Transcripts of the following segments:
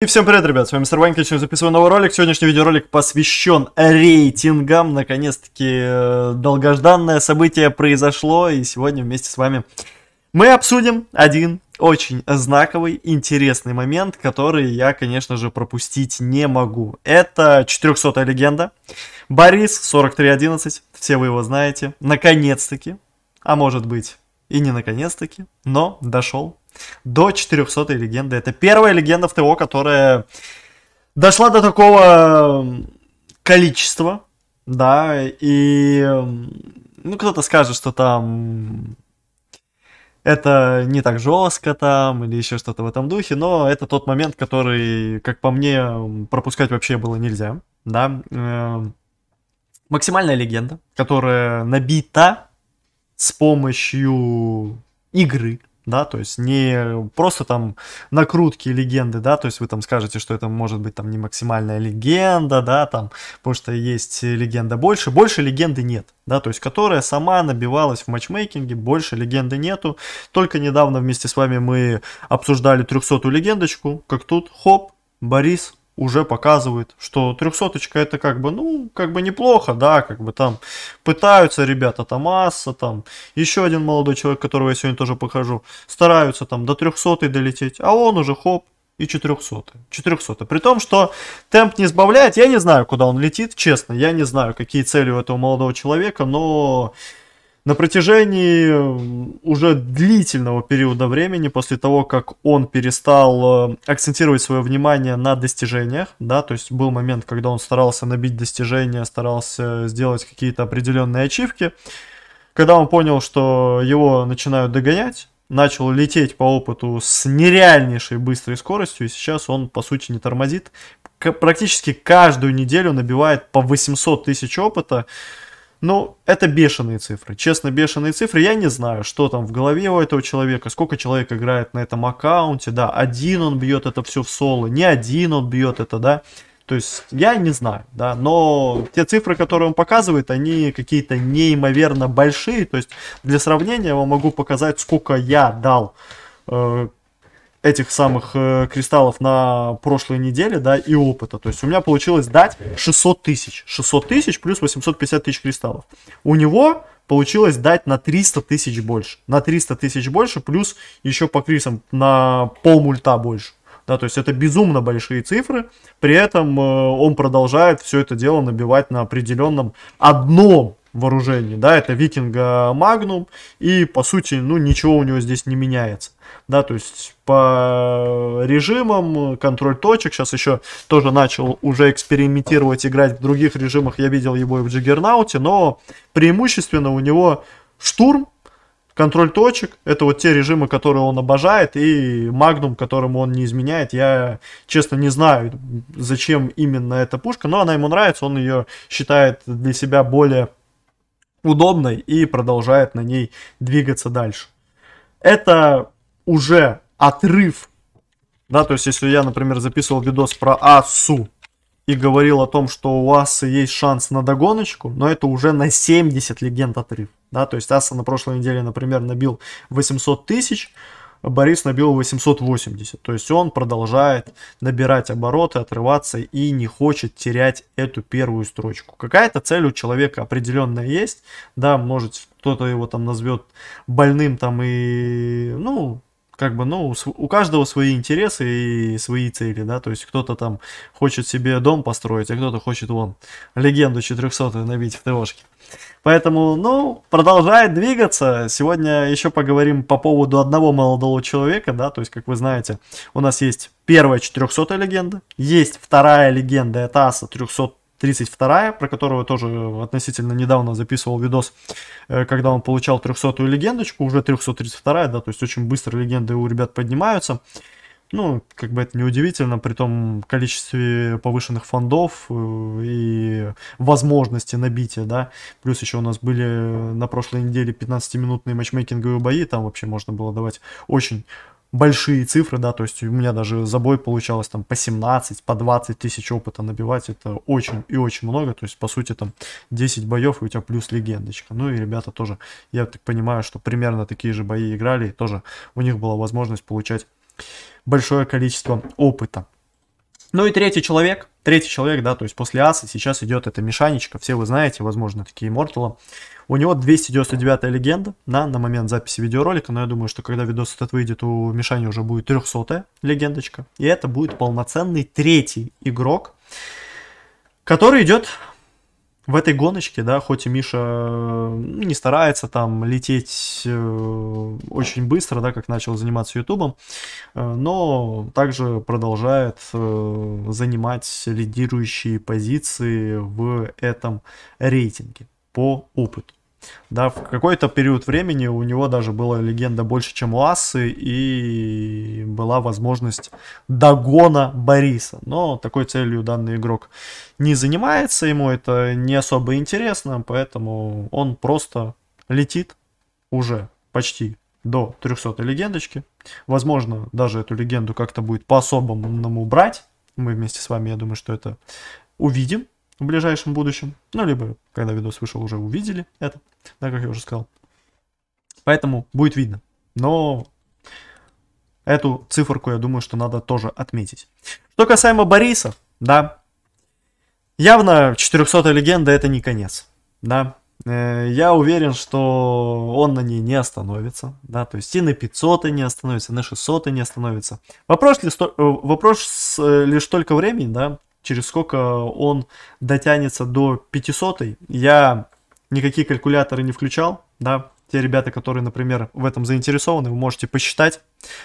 И всем привет, ребят, с вами Мистер Ванька, сегодня записываю новый ролик. Сегодняшний видеоролик посвящен рейтингам. Наконец-таки э, долгожданное событие произошло, и сегодня вместе с вами мы обсудим один очень знаковый, интересный момент, который я, конечно же, пропустить не могу. Это 400-я легенда. Борис, 4311, все вы его знаете. Наконец-таки, а может быть и не наконец-таки, но дошел до 400 легенды. Это первая легенда в ТО, которая дошла до такого количества, да, и, ну, кто-то скажет, что там это не так жестко там или еще что-то в этом духе, но это тот момент, который, как по мне, пропускать вообще было нельзя, да. Эм, максимальная легенда, которая набита с помощью игры, да, то есть не просто там накрутки легенды, да, то есть вы там скажете, что это может быть там не максимальная легенда, да, там, потому что есть легенда больше, больше легенды нет, да, то есть которая сама набивалась в матчмейкинге, больше легенды нету, только недавно вместе с вами мы обсуждали 300-ю легендочку, как тут, хоп, Борис уже показывает, что трехсоточка это как бы, ну, как бы неплохо, да, как бы там пытаются ребята, там Асса, там еще один молодой человек, которого я сегодня тоже покажу, стараются там до трехсотой долететь, а он уже хоп, и 400. 400. При том, что темп не сбавляет, я не знаю, куда он летит, честно, я не знаю, какие цели у этого молодого человека, но на протяжении э, уже длительного периода времени, после того, как он перестал э, акцентировать свое внимание на достижениях, да, то есть был момент, когда он старался набить достижения, старался сделать какие-то определенные ачивки, когда он понял, что его начинают догонять, начал лететь по опыту с нереальнейшей быстрой скоростью, и сейчас он, по сути, не тормозит. К практически каждую неделю набивает по 800 тысяч опыта, ну, это бешеные цифры, честно, бешеные цифры. Я не знаю, что там в голове у этого человека, сколько человек играет на этом аккаунте, да, один он бьет это все в соло, не один он бьет это, да. То есть я не знаю, да, но те цифры, которые он показывает, они какие-то неимоверно большие. То есть для сравнения я вам могу показать, сколько я дал э, этих самых э, кристаллов на прошлой неделе, да, и опыта. То есть у меня получилось дать 600 тысяч. 600 тысяч плюс 850 тысяч кристаллов. У него получилось дать на 300 тысяч больше. На 300 тысяч больше, плюс еще по крисам на пол мульта больше. Да, то есть это безумно большие цифры, при этом э, он продолжает все это дело набивать на определенном одном вооружении, да, это Викинга Магнум, и по сути, ну, ничего у него здесь не меняется да, то есть по режимам, контроль точек, сейчас еще тоже начал уже экспериментировать, играть в других режимах, я видел его и в Джиггернауте, но преимущественно у него штурм, контроль точек, это вот те режимы, которые он обожает, и магнум, которым он не изменяет. Я, честно, не знаю, зачем именно эта пушка, но она ему нравится, он ее считает для себя более удобной и продолжает на ней двигаться дальше. Это уже отрыв, да, то есть если я, например, записывал видос про АСУ и говорил о том, что у АСы есть шанс на догоночку, но это уже на 70 легенд отрыв, да, то есть АСа на прошлой неделе, например, набил 800 тысяч, Борис набил 880. То есть он продолжает набирать обороты, отрываться и не хочет терять эту первую строчку. Какая-то цель у человека определенная есть. Да, может кто-то его там назовет больным там и, ну, как бы, ну, у каждого свои интересы и свои цели, да, то есть кто-то там хочет себе дом построить, а кто-то хочет, вон, легенду 400 набить в ТОшке. Поэтому, ну, продолжает двигаться. Сегодня еще поговорим по поводу одного молодого человека, да, то есть, как вы знаете, у нас есть первая 400 легенда, есть вторая легенда, это Аса 300 32, про которого тоже относительно недавно записывал видос, э, когда он получал 300-ю легендочку, уже 332, да, то есть очень быстро легенды у ребят поднимаются. Ну, как бы это неудивительно, при том количестве повышенных фондов э, и возможности набития, да. Плюс еще у нас были э, на прошлой неделе 15-минутные матчмейкинговые бои, там вообще можно было давать очень большие цифры, да, то есть у меня даже за бой получалось там по 17, по 20 тысяч опыта набивать, это очень и очень много, то есть по сути там 10 боев и у тебя плюс легендочка, ну и ребята тоже, я так понимаю, что примерно такие же бои играли, и тоже у них была возможность получать большое количество опыта. Ну и третий человек, третий человек, да, то есть после аса сейчас идет эта мешанечка, все вы знаете, возможно, такие Мортала. У него 299 легенда, да, на момент записи видеоролика, но я думаю, что когда видос этот выйдет, у Мишани уже будет 300 легендочка. И это будет полноценный третий игрок, который идет в этой гоночке, да, хоть и Миша э, не старается там лететь э, очень быстро, да, как начал заниматься Ютубом, э, но также продолжает занимать лидирующие позиции в этом рейтинге по опыту. Да, в какой-то период времени у него даже была легенда больше, чем у Ассы, и была возможность догона Бориса. Но такой целью данный игрок не занимается, ему это не особо интересно, поэтому он просто летит уже почти до 300 легендочки. Возможно, даже эту легенду как-то будет по-особому брать. Мы вместе с вами, я думаю, что это увидим в ближайшем будущем. Ну, либо, когда видос вышел, уже увидели это, да, как я уже сказал. Поэтому будет видно. Но эту циферку, я думаю, что надо тоже отметить. Что касаемо Бориса, да, явно 400 легенда это не конец, да. Э, я уверен, что он на ней не остановится, да, то есть и на 500 не остановится, на 600 не остановится. Вопрос, ли, э, вопрос э, лишь только времени, да, через сколько он дотянется до 500. Я никакие калькуляторы не включал, да, те ребята, которые, например, в этом заинтересованы, вы можете посчитать,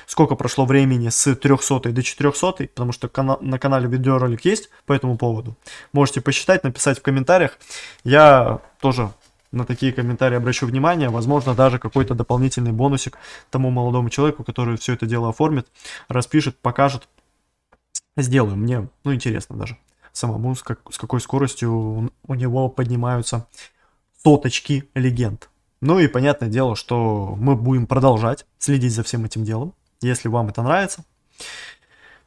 сколько прошло времени с 300 до 400, потому что на канале видеоролик есть по этому поводу. Можете посчитать, написать в комментариях. Я тоже на такие комментарии обращу внимание, возможно, даже какой-то дополнительный бонусик тому молодому человеку, который все это дело оформит, распишет, покажет, сделаю. Мне, ну, интересно даже самому, с, как, с какой скоростью у, у него поднимаются соточки легенд. Ну и понятное дело, что мы будем продолжать следить за всем этим делом, если вам это нравится.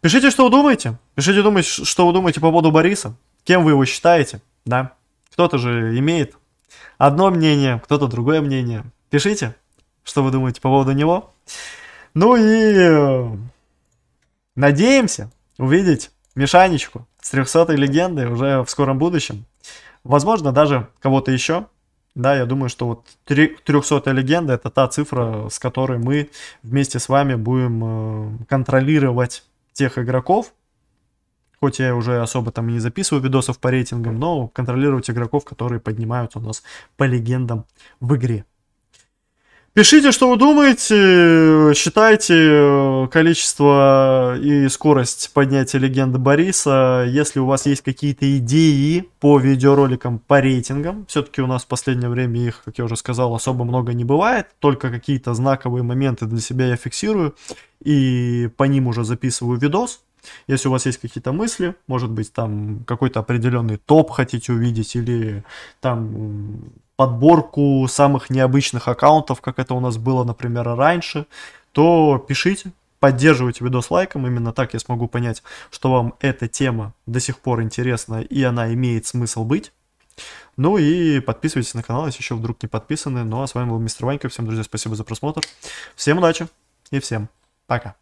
Пишите, что вы думаете. Пишите, думайте, что вы думаете по поводу Бориса. Кем вы его считаете, да? Кто-то же имеет одно мнение, кто-то другое мнение. Пишите, что вы думаете по поводу него. Ну и э, надеемся, увидеть Мишанечку с 300 легенды уже в скором будущем. Возможно, даже кого-то еще. Да, я думаю, что вот 300 легенда это та цифра, с которой мы вместе с вами будем э, контролировать тех игроков, хоть я уже особо там не записываю видосов по рейтингам, но контролировать игроков, которые поднимаются у нас по легендам в игре. Пишите, что вы думаете, считайте э, количество и скорость поднятия легенды Бориса. Если у вас есть какие-то идеи по видеороликам, по рейтингам, все-таки у нас в последнее время их, как я уже сказал, особо много не бывает, только какие-то знаковые моменты для себя я фиксирую и по ним уже записываю видос. Если у вас есть какие-то мысли, может быть, там какой-то определенный топ хотите увидеть или там подборку самых необычных аккаунтов, как это у нас было, например, раньше, то пишите, поддерживайте видос лайком, именно так я смогу понять, что вам эта тема до сих пор интересна и она имеет смысл быть. Ну и подписывайтесь на канал, если еще вдруг не подписаны. Ну а с вами был Мистер Ванька, всем, друзья, спасибо за просмотр, всем удачи и всем пока.